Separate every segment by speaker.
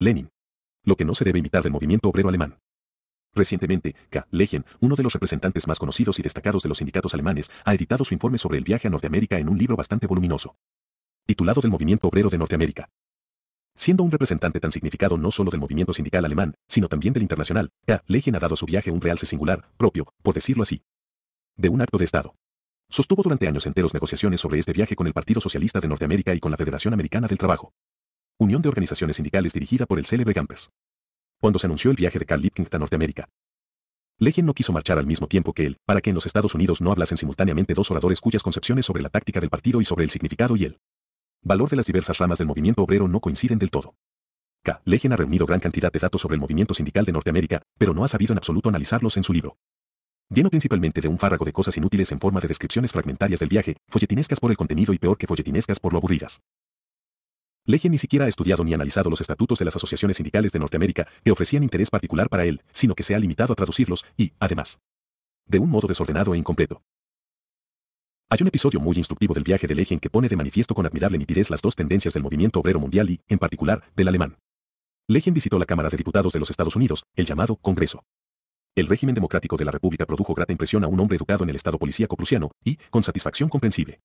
Speaker 1: Lenin. Lo que no se debe imitar del movimiento obrero alemán. Recientemente, K. Legen, uno de los representantes más conocidos y destacados de los sindicatos alemanes, ha editado su informe sobre el viaje a Norteamérica en un libro bastante voluminoso, titulado Del Movimiento Obrero de Norteamérica. Siendo un representante tan significado no solo del movimiento sindical alemán, sino también del internacional, K. Legen ha dado a su viaje un realce singular, propio, por decirlo así, de un acto de Estado. Sostuvo durante años enteros negociaciones sobre este viaje con el Partido Socialista de Norteamérica y con la Federación Americana del Trabajo unión de organizaciones sindicales dirigida por el célebre Gampers. Cuando se anunció el viaje de Carl Liebknecht a Norteamérica, Legend no quiso marchar al mismo tiempo que él, para que en los Estados Unidos no hablasen simultáneamente dos oradores cuyas concepciones sobre la táctica del partido y sobre el significado y el valor de las diversas ramas del movimiento obrero no coinciden del todo. K. Legend ha reunido gran cantidad de datos sobre el movimiento sindical de Norteamérica, pero no ha sabido en absoluto analizarlos en su libro. Lleno principalmente de un fárrago de cosas inútiles en forma de descripciones fragmentarias del viaje, folletinescas por el contenido y peor que folletinescas por lo aburridas ni siquiera ha estudiado ni analizado los estatutos de las asociaciones sindicales de Norteamérica que ofrecían interés particular para él, sino que se ha limitado a traducirlos y, además, de un modo desordenado e incompleto. Hay un episodio muy instructivo del viaje de Legend que pone de manifiesto con admirable nitidez las dos tendencias del movimiento obrero mundial y, en particular, del alemán. Legen visitó la Cámara de Diputados de los Estados Unidos, el llamado Congreso. El régimen democrático de la República produjo grata impresión a un hombre educado en el Estado policíaco prusiano, y, con satisfacción comprensible,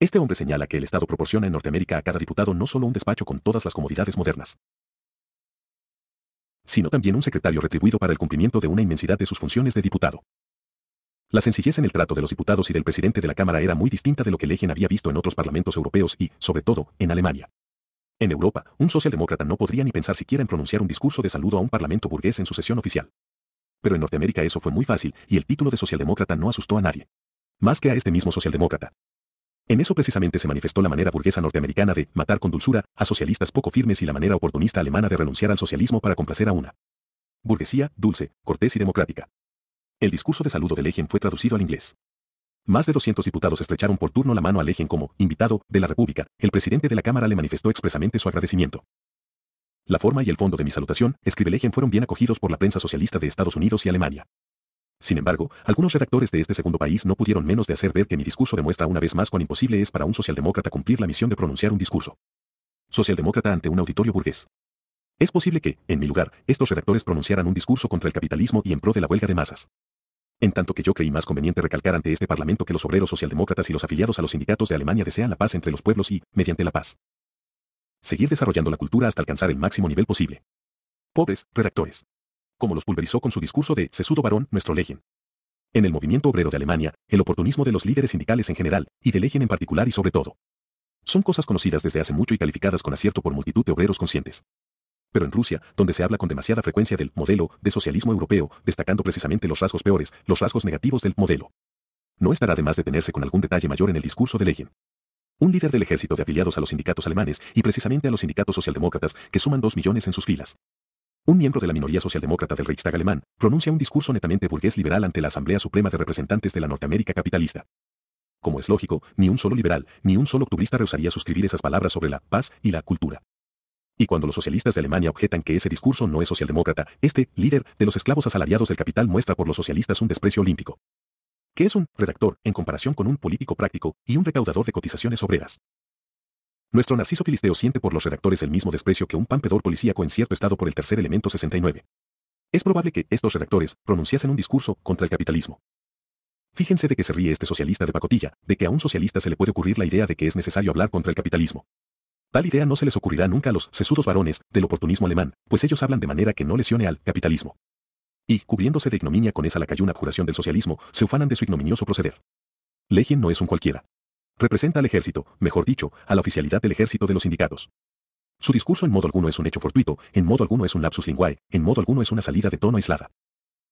Speaker 1: este hombre señala que el Estado proporciona en Norteamérica a cada diputado no solo un despacho con todas las comodidades modernas, sino también un secretario retribuido para el cumplimiento de una inmensidad de sus funciones de diputado. La sencillez en el trato de los diputados y del presidente de la Cámara era muy distinta de lo que Legen había visto en otros parlamentos europeos y, sobre todo, en Alemania. En Europa, un socialdemócrata no podría ni pensar siquiera en pronunciar un discurso de saludo a un parlamento burgués en su sesión oficial. Pero en Norteamérica eso fue muy fácil, y el título de socialdemócrata no asustó a nadie. Más que a este mismo socialdemócrata. En eso precisamente se manifestó la manera burguesa norteamericana de matar con dulzura a socialistas poco firmes y la manera oportunista alemana de renunciar al socialismo para complacer a una burguesía dulce, cortés y democrática. El discurso de saludo de Lehen fue traducido al inglés. Más de 200 diputados estrecharon por turno la mano a Lehen como invitado de la República. El presidente de la Cámara le manifestó expresamente su agradecimiento. La forma y el fondo de mi salutación, escribe Legen, fueron bien acogidos por la prensa socialista de Estados Unidos y Alemania. Sin embargo, algunos redactores de este segundo país no pudieron menos de hacer ver que mi discurso demuestra una vez más cuán imposible es para un socialdemócrata cumplir la misión de pronunciar un discurso. Socialdemócrata ante un auditorio burgués. Es posible que, en mi lugar, estos redactores pronunciaran un discurso contra el capitalismo y en pro de la huelga de masas. En tanto que yo creí más conveniente recalcar ante este Parlamento que los obreros socialdemócratas y los afiliados a los sindicatos de Alemania desean la paz entre los pueblos y, mediante la paz, seguir desarrollando la cultura hasta alcanzar el máximo nivel posible. Pobres redactores como los pulverizó con su discurso de sesudo varón, nuestro legend" En el movimiento obrero de Alemania, el oportunismo de los líderes sindicales en general, y de legend en particular y sobre todo. Son cosas conocidas desde hace mucho y calificadas con acierto por multitud de obreros conscientes. Pero en Rusia, donde se habla con demasiada frecuencia del modelo de socialismo europeo, destacando precisamente los rasgos peores, los rasgos negativos del modelo. No estará de más detenerse con algún detalle mayor en el discurso de legend, Un líder del ejército de afiliados a los sindicatos alemanes y precisamente a los sindicatos socialdemócratas que suman dos millones en sus filas. Un miembro de la minoría socialdemócrata del Reichstag alemán pronuncia un discurso netamente burgués liberal ante la Asamblea Suprema de Representantes de la Norteamérica capitalista. Como es lógico, ni un solo liberal, ni un solo octubrista rehusaría suscribir esas palabras sobre la paz y la cultura. Y cuando los socialistas de Alemania objetan que ese discurso no es socialdemócrata, este líder de los esclavos asalariados del capital muestra por los socialistas un desprecio olímpico. ¿Qué es un redactor en comparación con un político práctico y un recaudador de cotizaciones obreras? Nuestro Narciso Filisteo siente por los redactores el mismo desprecio que un pampedor policíaco en cierto estado por el tercer elemento 69. Es probable que estos redactores pronunciasen un discurso contra el capitalismo. Fíjense de que se ríe este socialista de pacotilla, de que a un socialista se le puede ocurrir la idea de que es necesario hablar contra el capitalismo. Tal idea no se les ocurrirá nunca a los sesudos varones del oportunismo alemán, pues ellos hablan de manera que no lesione al capitalismo. Y, cubriéndose de ignominia con esa lacayuna abjuración del socialismo, se ufanan de su ignominioso proceder. Legien no es un cualquiera. Representa al ejército, mejor dicho, a la oficialidad del ejército de los sindicatos. Su discurso en modo alguno es un hecho fortuito, en modo alguno es un lapsus linguae, en modo alguno es una salida de tono aislada.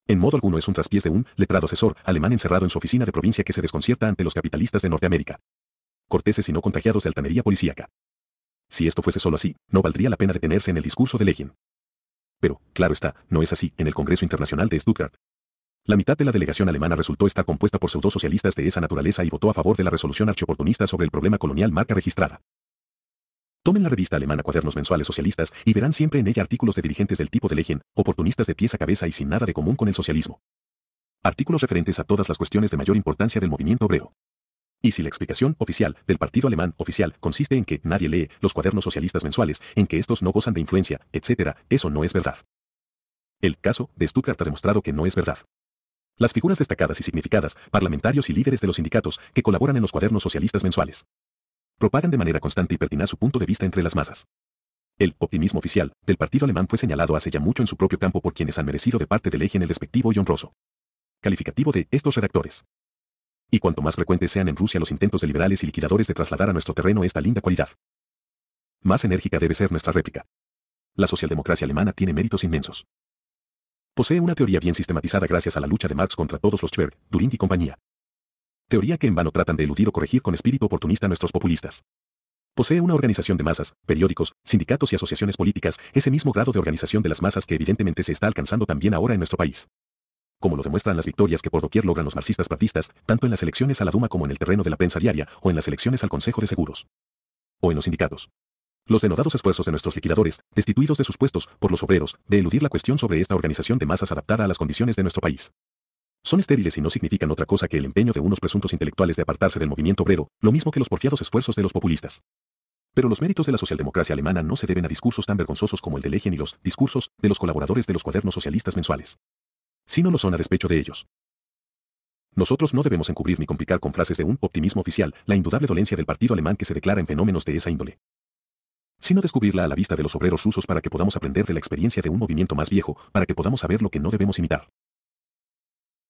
Speaker 1: En modo alguno es un traspiés de un letrado asesor alemán encerrado en su oficina de provincia que se desconcierta ante los capitalistas de Norteamérica. Corteses y no contagiados de altanería policíaca. Si esto fuese solo así, no valdría la pena detenerse en el discurso de Legend. Pero, claro está, no es así. En el Congreso Internacional de Stuttgart, la mitad de la delegación alemana resultó estar compuesta por pseudo-socialistas de esa naturaleza y votó a favor de la resolución archioportunista sobre el problema colonial marca registrada. Tomen la revista alemana Cuadernos Mensuales Socialistas y verán siempre en ella artículos de dirigentes del tipo de Leyen, oportunistas de pies a cabeza y sin nada de común con el socialismo. Artículos referentes a todas las cuestiones de mayor importancia del movimiento obrero. Y si la explicación oficial del partido alemán oficial consiste en que nadie lee los cuadernos socialistas mensuales, en que estos no gozan de influencia, etc., eso no es verdad. El caso de Stuttgart ha demostrado que no es verdad. Las figuras destacadas y significadas, parlamentarios y líderes de los sindicatos, que colaboran en los cuadernos socialistas mensuales. Propagan de manera constante y pertinaz su punto de vista entre las masas. El optimismo oficial del partido alemán fue señalado hace ya mucho en su propio campo por quienes han merecido de parte del eje en el despectivo y honroso calificativo de estos redactores. Y cuanto más frecuentes sean en Rusia los intentos de liberales y liquidadores de trasladar a nuestro terreno esta linda cualidad, más enérgica debe ser nuestra réplica. La socialdemocracia alemana tiene méritos inmensos. Posee una teoría bien sistematizada gracias a la lucha de Marx contra todos los Schwerg, During y compañía. Teoría que en vano tratan de eludir o corregir con espíritu oportunista nuestros populistas. Posee una organización de masas, periódicos, sindicatos y asociaciones políticas, ese mismo grado de organización de las masas que evidentemente se está alcanzando también ahora en nuestro país. Como lo demuestran las victorias que por doquier logran los marxistas partistas, tanto en las elecciones a la Duma como en el terreno de la prensa diaria, o en las elecciones al Consejo de Seguros. O en los sindicatos. Los denodados esfuerzos de nuestros liquidadores, destituidos de sus puestos por los obreros, de eludir la cuestión sobre esta organización de masas adaptada a las condiciones de nuestro país. Son estériles y no significan otra cosa que el empeño de unos presuntos intelectuales de apartarse del movimiento obrero, lo mismo que los porfiados esfuerzos de los populistas. Pero los méritos de la socialdemocracia alemana no se deben a discursos tan vergonzosos como el de Leyen y los discursos de los colaboradores de los cuadernos socialistas mensuales. Si no lo son a despecho de ellos. Nosotros no debemos encubrir ni complicar con frases de un optimismo oficial la indudable dolencia del partido alemán que se declara en fenómenos de esa índole sino descubrirla a la vista de los obreros rusos para que podamos aprender de la experiencia de un movimiento más viejo, para que podamos saber lo que no debemos imitar.